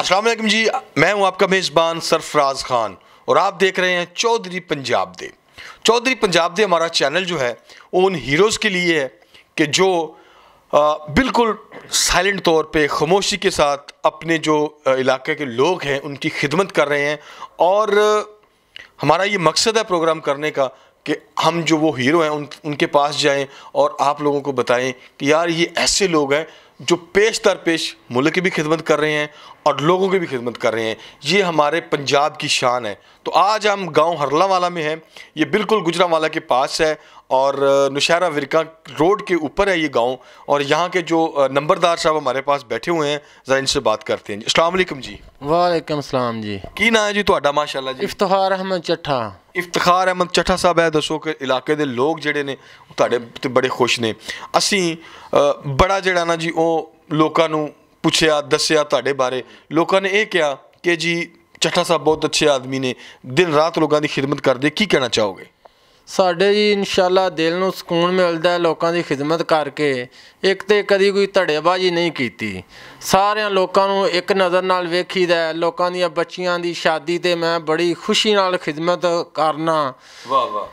असलम जी मैं हूं आपका मेज़बान सरफराज खान और आप देख रहे हैं चौधरी पंजाब दे चौधरी पंजाब दे हमारा चैनल जो है वो उन हीरोज़ के लिए है कि जो आ, बिल्कुल साइलेंट तौर पे खामोशी के साथ अपने जो इलाके के लोग हैं उनकी खिदमत कर रहे हैं और हमारा ये मकसद है प्रोग्राम करने का कि हम जो वो हीरो हैं उन उनके पास जाएं और आप लोगों को बताएं कि यार ये ऐसे लोग हैं जो पेश दर पेश मुल्क की भी खिदमत कर रहे हैं और लोगों की भी खिदमत कर रहे हैं ये हमारे पंजाब की शान है तो आज हम गांव हरला वाला में हैं ये बिल्कुल गुजरा वाला के पास है और नुशहरा विरका रोड के ऊपर है ये गांव और यहाँ के जो नंबरदार साहब हमारे पास बैठे हुए हैं ज़रा इनसे बात करते हैं असलम जी वालेकुम सलाम जी की ना है जी थोड़ा माशा जी इफ्तार अहमद चट्ठा इफ्तार अहमद चटा साहब है दसो कि इलाके के लोग जड़े ने बड़े खुश ने असी बड़ा जड़ा ना जी वो लोगों ਪੁੱਛਿਆ ਦੱਸਿਆ ਤੁਹਾਡੇ ਬਾਰੇ ਲੋਕਾਂ ਨੇ ਇਹ ਕਿਹਾ ਕਿ ਜੀ ਚੱਠਾ ਸਾਹਿਬ ਬਹੁਤ ਅੱਛੇ ਆਦਮੀ ਨੇ ਦਿਨ ਰਾਤ ਲੋਕਾਂ ਦੀ ਖਿਦਮਤ ਕਰਦੇ ਕੀ ਕਹਿਣਾ ਚਾਹੋਗੇ ਸਾਡੇ ਜੀ ਇਨਸ਼ਾਅੱਲਾ ਦਿਲ ਨੂੰ ਸਕੂਨ ਮਿਲਦਾ ਹੈ ਲੋਕਾਂ ਦੀ ਖਿਦਮਤ ਕਰਕੇ ਇੱਕ ਤੇ ਕਦੀ ਕੋਈ ਧੜੇਬਾਜ਼ੀ ਨਹੀਂ ਕੀਤੀ ਸਾਰਿਆਂ ਲੋਕਾਂ ਨੂੰ ਇੱਕ ਨਜ਼ਰ ਨਾਲ ਵੇਖੀਦਾ ਲੋਕਾਂ ਦੀਆਂ ਬੱਚੀਆਂ ਦੀ ਸ਼ਾਦੀ ਤੇ ਮੈਂ ਬੜੀ ਖੁਸ਼ੀ ਨਾਲ ਖਿਦਮਤ ਕਰਨਾ ਵਾਹ ਵਾਹ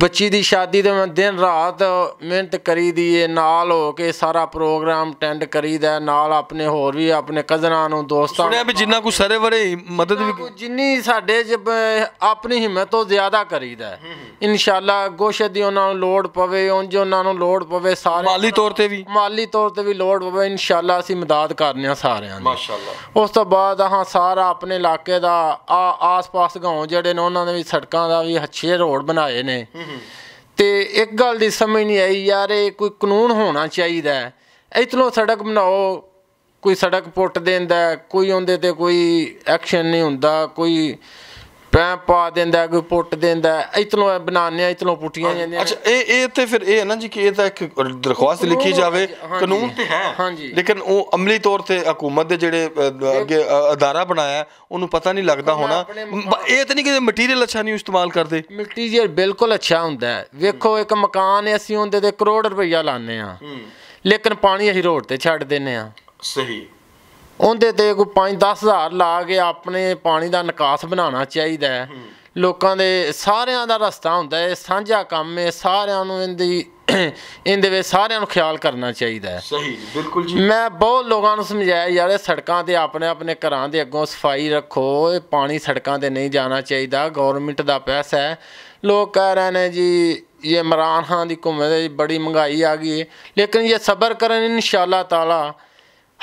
ਬੱਚੀ ਦੀ ਸ਼ਾਦੀ ਦੇ ਮੈਂ ਦਿਨ ਰਾਤ ਮਿਹਨਤ ਕਰੀ ਦੀ ਏ ਨਾਲ ਹੋ ਕੇ ਸਾਰਾ ਪ੍ਰੋਗਰਾਮ ਟੈਂਡ ਕਰੀਦਾ ਨਾਲ ਆਪਣੇ ਹੋਰ ਵੀ ਆਪਣੇ ਕਜ਼ਨਾਂ ਨੂੰ ਦੋਸਤਾਂ ਸੁਣਿਆ ਵੀ ਜਿੰਨਾ ਕੋ ਸਾਰੇ ਵਰੇ ਮਦਦ ਵੀ ਜਿੰਨੀ ਸਾਡੇ ਆਪਣੀ ਹਿੰਮਤ ਤੋਂ ਜ਼ਿਆਦਾ ਕਰੀਦਾ ਇਨਸ਼ਾਅੱਲਾ ਗੋਸ਼ਤ ਦੀ ਉਹਨਾਂ ਨੂੰ ਲੋੜ ਪਵੇ ਜੋ ਉਹਨਾਂ ਨੂੰ ਲੋੜ ਪਵੇ ਸਾਰੇ ਮਾਲੀ ਤੌਰ ਤੇ ਵੀ ਮਾਲੀ ਤੌਰ ਤੇ ਵੀ ਲੋੜ ਪਵੇ ਇਨਸ਼ਾਅੱਲਾ ਅਸੀਂ ਮਦਦ ਕਰਨੇ ਆ ਸਾਰਿਆਂ ਦੀ ਮਾਸ਼ਾਅੱਲਾ ਉਸ ਤੋਂ ਬਾਅਦ ਆਹ ਸਾਰਾ ਆਪਣੇ ਇਲਾਕੇ ਦਾ ਆਸ-ਪਾਸ ਗਾਉਂ ਜਿਹੜੇ ਨੇ ਉਹਨਾਂ ਦੇ ਵੀ ਸੜਕਾਂ ਦਾ ਵੀ ਅੱਛੇ ਰੋਡ ਬਣਾਏ ਨੇ ਤੇ ਇੱਕ ਗੱਲ ਦੀ ਸਮਝ ਨਹੀਂ ਆਈ ਯਾਰ ਇਹ ਕੋਈ ਕਾਨੂੰਨ ਹੋਣਾ ਚਾਹੀਦਾ ਹੈ ਸੜਕ ਬਣਾਓ ਕੋਈ ਸੜਕ ਪੁੱਟ ਦਿੰਦਾ ਕੋਈ ਉਹਦੇ ਤੇ ਕੋਈ ਐਕਸ਼ਨ ਨਹੀਂ ਹੁੰਦਾ ਕੋਈ ਪੈਂ ਪਾ ਦਿੰਦਾ ਕੋਈ ਪੁੱਟ ਦਿੰਦਾ ਇਤਨੋਂ ਬਣਾਉਂਦੇ ਆ ਇਤਨੋਂ ਪੁੱਟੀਆਂ ਜਾਂਦੀਆਂ ਅੱਛਾ ਇਹ ਇਹ ਤੇ ਫਿਰ ਇਹ ਹੈ ਨਾ ਜੀ ਕਿ ਇਹ ਤਾਂ ਇੱਕ ਦਰਖਾਸਤ ਲਿਖੀ ਜਾਵੇ ਕਾਨੂੰਨ ਤੇ ਹੈ ਲੇਕਿਨ ਉਹ ਅਮਲੀ ਤੌਰ ਤੇ ਹਕੂਮਤ ਦੇ ਜਿਹੜੇ ਅੱਗੇ ਅਦਾਰਾ ਬਣਾਇਆ ਉਹਨੂੰ ਪਤਾ ਨਹੀਂ ਲੱਗਦਾ ਹੋਣਾ ਇਹ ਤਾਂ ਨਹੀਂ ਕਿ ਮਟੀਰੀਅਲ ਅੱਛਾ ਨਹੀਂ ਇਸਤੇਮਾਲ ਕਰਦੇ ਮਟੀਰੀਅਲ ਬਿਲਕੁਲ ਅੱਛਾ ਹੁੰਦਾ ਹੈ ਵੇਖੋ ਇੱਕ ਮਕਾਨ ਹੈ ਅਸੀਂ ਉਹਦੇ ਤੇ ਕਰੋੜ ਰੁਪਈਆ ਲਾਣੇ ਆ ਲੇਕਿਨ ਪਾਣੀ ਅਸੀਂ ਰੋਡ ਤੇ ਛੱਡ ਦਿੰਨੇ ਆ ਸਹੀ ਉਹਦੇ ਤੇ ਕੋਈ 5-10000 ਲਾ ਕੇ ਆਪਣੇ ਪਾਣੀ ਦਾ ਨਿਕਾਸ ਬਣਾਉਣਾ ਚਾਹੀਦਾ ਹੈ ਲੋਕਾਂ ਦੇ ਸਾਰਿਆਂ ਦਾ ਰਸਤਾ ਹੁੰਦਾ ਹੈ ਸਾਂਝਾ ਕੰਮ ਹੈ ਸਾਰਿਆਂ ਨੂੰ ਇਹਦੀ ਇਹਦੇ ਵਿੱਚ ਸਾਰਿਆਂ ਨੂੰ ਖਿਆਲ ਕਰਨਾ ਚਾਹੀਦਾ ਹੈ ਸਹੀ ਬਿਲਕੁਲ ਜੀ ਮੈਂ ਬਹੁਤ ਲੋਕਾਂ ਨੂੰ ਸਮਝਾਇਆ ਯਾਰ ਇਹ ਸੜਕਾਂ ਤੇ ਆਪਣੇ ਆਪਣੇ ਘਰਾਂ ਦੇ ਅੱਗੋਂ ਸਫਾਈ ਰੱਖੋ ਇਹ ਪਾਣੀ ਸੜਕਾਂ ਤੇ ਨਹੀਂ ਜਾਣਾ ਚਾਹੀਦਾ ਗਵਰਨਮੈਂਟ ਦਾ ਪੈਸਾ ਹੈ ਲੋਕ ਕਹਿ ਰਹੇ ਨੇ ਜੀ ਇਹ ਇਮਰਾਨ ਖਾਨ ਦੀ ਘੁੰਮੇ ਦੀ ਬੜੀ ਮਹਿੰਗਾਈ ਆ ਗਈ ਹੈ ਲੇਕਿਨ ਇਹ ਸਬਰ ਕਰਨ ਇਨਸ਼ਾ ਅੱਲਾਹ ਤਾਲਾ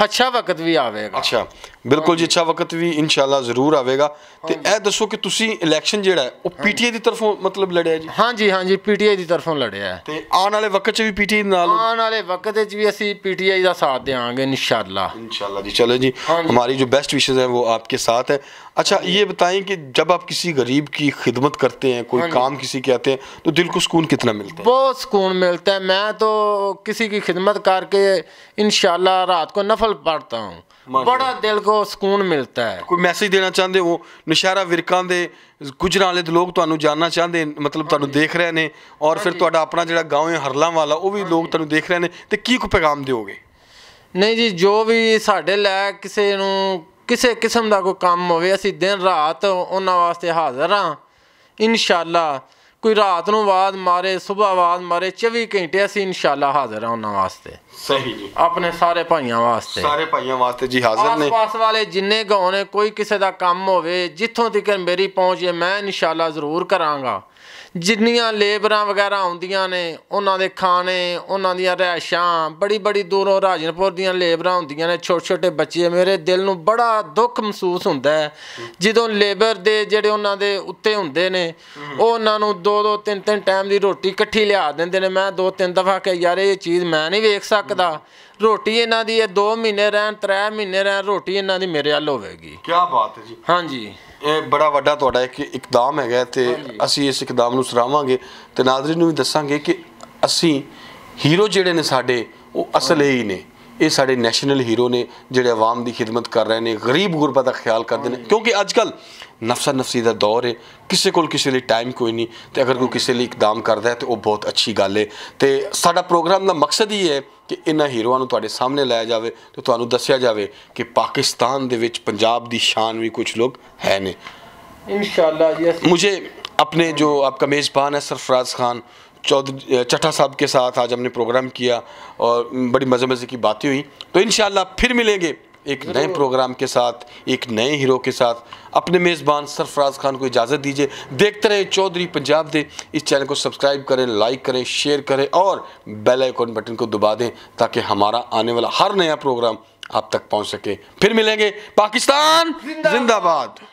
ਅੱਛਾ ਵਕਤ ਵੀ ਆਵੇਗਾ ਅੱਛਾ ਬਿਲਕੁਲ ਜੀ ਅੱਛਾ ਵਕਤ ਵੀ ਇਨਸ਼ਾਅੱਲਾ ਜ਼ਰੂਰ ਆਵੇਗਾ ਤੇ ਇਹ ਦੱਸੋ ਕਿ ਤੁਸੀਂ ਇਲੈਕਸ਼ਨ ਜਿਹੜਾ ਉਹ ਪੀਟੀਏ ਦੀ ਤਰਫੋਂ ਮਤਲਬ ਲੜਿਆ ਜੀ ਹਾਂਜੀ ਹਾਂਜੀ ਪੀਟੀਏ ਦੀ ਤਰਫੋਂ ਲੜਿਆ ਤੇ ਆਉਣ ਵਾਲੇ ਵਕਤ 'ਚ ਵੀ ਪੀਟੀਏ ਨਾਲ ਆਉਣ ਵਾਲੇ ਵਕਤ 'ਚ ਵੀ ਅਸੀਂ ਪੀਟੀਏ ਦਾ ਸਾਥ ਦੇਵਾਂਗੇ ਇਨਸ਼ਾਅੱਲਾ ਇਨਸ਼ਾਅੱਲਾ ਜੀ ਚਲੋ ਜੀ ਹਮਾਰੀ जो बेस्ट विशेज है वो आपके साथ है अच्छा ये बताएं कि जब आप किसी गरीब की खिदमत करते हैं कोई काम किसी के आते हैं तो दिल को सुकून कितना मिलता है बहुत सुकून मिलता है मैं तो किसी की खिदमत करके इन रात को नफा ਨਫਲ पढ़ता हूँ बड़ा दिल को सुकून मिलता ਕੋਈ ਮੈਸੇਜ ਦੇਣਾ ਚਾਹੁੰਦੇ ਹੋ ਨਸ਼ਾਰਾ ਵਿਰਕਾਂ ਦੇ ਗੁਜਰਾਲੇ ਦੇ ਲੋਕ ਤੁਹਾਨੂੰ ਜਾਨਣਾ ਚਾਹੁੰਦੇ ਮਤਲਬ ਤੁਹਾਨੂੰ ਦੇਖ ਰਹੇ ਨੇ ਔਰ ਫਿਰ ਤੁਹਾਡਾ ਆਪਣਾ ਜਿਹੜਾ گاؤں ਹੈ ਹਰਲਾਂ ਵਾਲਾ ਉਹ ਵੀ ਲੋਕ ਤੁਹਾਨੂੰ ਦੇਖ ਰਹੇ ਨੇ ਤੇ ਕੀ ਕੋ ਪੈਗਾਮ ਦਿਓਗੇ ਨਹੀਂ ਜੀ ਜੋ ਵੀ ਸਾਡੇ ਲੈ ਕਿਸੇ ਨੂੰ ਕਿਸੇ ਕਿਸਮ ਦਾ ਕੋਈ ਕੰਮ ਹੋਵੇ ਅਸੀਂ ਦਿਨ ਰਾਤ ਉਹਨਾਂ ਵਾਸਤੇ ਹਾਜ਼ਰ ਹਾਂ ਇਨਸ਼ਾਅੱਲਾ ਕੋਈ ਰਾਤ ਨੂੰ ਆਵਾਜ਼ ਮਾਰੇ ਸਵੇਰ ਆਵਾਜ਼ ਮਾਰੇ 24 ਘੰਟੇ ਅਸੀਂ ਇਨਸ਼ਾਅੱਲਾ ਹਾਜ਼ਰ ਹਾਂ ਉਹਨਾਂ ਵਾਸਤੇ ਸਹੀ ਜੀ ਆਪਣੇ ਸਾਰੇ ਭਾਈਆਂ ਵਾਸਤੇ ਸਾਰੇ ਭਾਈਆਂ ਵਾਸਤੇ ਜੀ ਹਾਜ਼ਰ ਨੇ ਆਸ-ਪਾਸ ਵਾਲੇ ਜਿੰਨੇ ਗਾਉਂ ਨੇ ਕੋਈ ਕਿਸੇ ਦਾ ਕੰਮ ਹੋਵੇ ਜਿੱਥੋਂ ਤੱਕ ਮੇਰੀ ਪਹੁੰਚ ਹੈ ਮੈਂ ਇਨਸ਼ਾਅੱਲਾ ਜ਼ਰੂਰ ਕਰਾਂਗਾ ਜਿੰਨੀਆਂ ਲੇਬਰਾਂ ਵਗੈਰਾ ਆਉਂਦੀਆਂ ਨੇ ਉਹਨਾਂ ਦੇ ਖਾਣੇ ਉਹਨਾਂ ਦੀਆਂ ਰਹਿਸ਼ਾਂ ਬੜੀ ਬੜੀ ਦੂਰੋਂ ਰਾਜਨਪੁਰ ਦੀਆਂ ਲੇਬਰਾਂ ਹੁੰਦੀਆਂ ਨੇ ਛੋਟੇ ਛੋਟੇ ਬੱਚੇ ਮੇਰੇ ਦਿਲ ਨੂੰ ਬੜਾ ਦੁੱਖ ਮਹਿਸੂਸ ਹੁੰਦਾ ਹੈ ਜਦੋਂ ਲੇਬਰ ਦੇ ਜਿਹੜੇ ਉਹਨਾਂ ਦੇ ਉੱਤੇ ਹੁੰਦੇ ਨੇ ਉਹ ਉਹਨਾਂ ਨੂੰ ਦੋ ਦੋ ਤਿੰਨ ਤਿੰਨ ਟਾਈਮ ਦੀ ਰੋਟੀ ਇਕੱਠੀ ਲਿਆ ਦਿੰਦੇ ਨੇ ਮੈਂ ਦੋ ਤਿੰਨ ਦਫਾ ਕਿ ਯਾਰ ਇਹ ਚੀਜ਼ ਮੈਂ ਨਹੀਂ ਵੇਖ ਸਕਦਾ ਰੋਟੀ ਇਹਨਾਂ ਦੀ ਇਹ 2 ਮਹੀਨੇ ਰਹਿਣ 3 ਮਹੀਨੇ ਰਹਿਣ ਰੋਟੀ ਇਹਨਾਂ ਦੀ ਮੇਰੇ ਹੱਲ ਹੋਵੇਗੀ ਕੀ ਬਾਤ ਹੈ ਜੀ ਹਾਂਜੀ ਇਹ ਬੜਾ ਵੱਡਾ ਤੁਹਾਡਾ ਇੱਕ ਇਕਦਾਮ ਹੈਗਾ ਤੇ ਅਸੀਂ ਇਸ ਇਕਦਾਮ ਨੂੰ ਸਰਾਵਾਂਗੇ ਤੇ ਨਾਜ਼ਰੀਨ ਨੂੰ ਵੀ ਦੱਸਾਂਗੇ ਕਿ ਅਸੀਂ ਹੀਰੋ ਜਿਹੜੇ ਨੇ ਸਾਡੇ ਉਹ ਅਸਲ ਹੀ ਨੇ ਇਹ ਸਾਡੇ ਨੈਸ਼ਨਲ ਹੀਰੋ ਨੇ ਜਿਹੜੇ ਆਵਾਮ ਦੀ ਖਿਦਮਤ ਕਰ ਰਹੇ ਨੇ ਗਰੀਬ ਗੁਰਬਾ ਦਾ ਖਿਆਲ ਕਰਦੇ ਨੇ ਕਿਉਂਕਿ ਅੱਜ ਕੱਲ ਨਫਸਾ ਨਫਸੀ ਦਾ ਦੌਰ ਹੈ ਕਿਸੇ ਕੋਲ ਕਿਸੇ ਲਈ ਟਾਈਮ ਕੋਈ ਨਹੀਂ ਤੇ ਅਗਰ ਕੋਈ ਕਿਸੇ ਲਈ ਇਕਦਾਮ ਕਰਦਾ ਹੈ ਤੇ ਉਹ ਬਹੁਤ ਅੱਛੀ ਗੱਲ ਹੈ ਤੇ ਸਾਡਾ ਪ੍ਰੋਗਰਾਮ ਦਾ ਮਕਸਦ ਹੀ ਹੈ ਕਿ ਇਹਨਾਂ ਹੀਰੋਆਂ ਨੂੰ ਤੁਹਾਡੇ ਸਾਹਮਣੇ ਲਾਇਆ ਜਾਵੇ ਤੇ ਤੁਹਾਨੂੰ ਦੱਸਿਆ ਜਾਵੇ ਕਿ ਪਾਕਿਸਤਾਨ ਦੇ ਵਿੱਚ ਪੰਜਾਬ ਦੀ ਸ਼ਾਨ ਵੀ ਕੁਝ ਲੋਕ ਹੈ ਨੇ ਇਨਸ਼ਾਅੱਲਾ ਜੀ ਮੈਨੂੰ ਆਪਣੇ ਜੋ ਆਪਕਾ ਮੇਜ਼ਬਾਨ ਹੈ ਸਰਫਰਾਜ਼ ਖਾਨ चौधरी चटा साहब के साथ आज हमने प्रोग्राम किया और बड़ी मज़े मज़े की बातें हुई तो इन फिर मिलेंगे एक नए प्रोग्राम के साथ एक नए हीरो के साथ अपने मेज़बान सरफराज खान को इजाज़त दीजिए देखते रहे चौधरी पंजाब दे इस चैनल को सब्सक्राइब करें लाइक करें शेयर करें और बेल आइकॉन बटन को दबा दें ताकि हमारा आने वाला हर नया प्रोग्राम आप तक पहुंच सके फिर मिलेंगे पाकिस्तान जिंदाबाद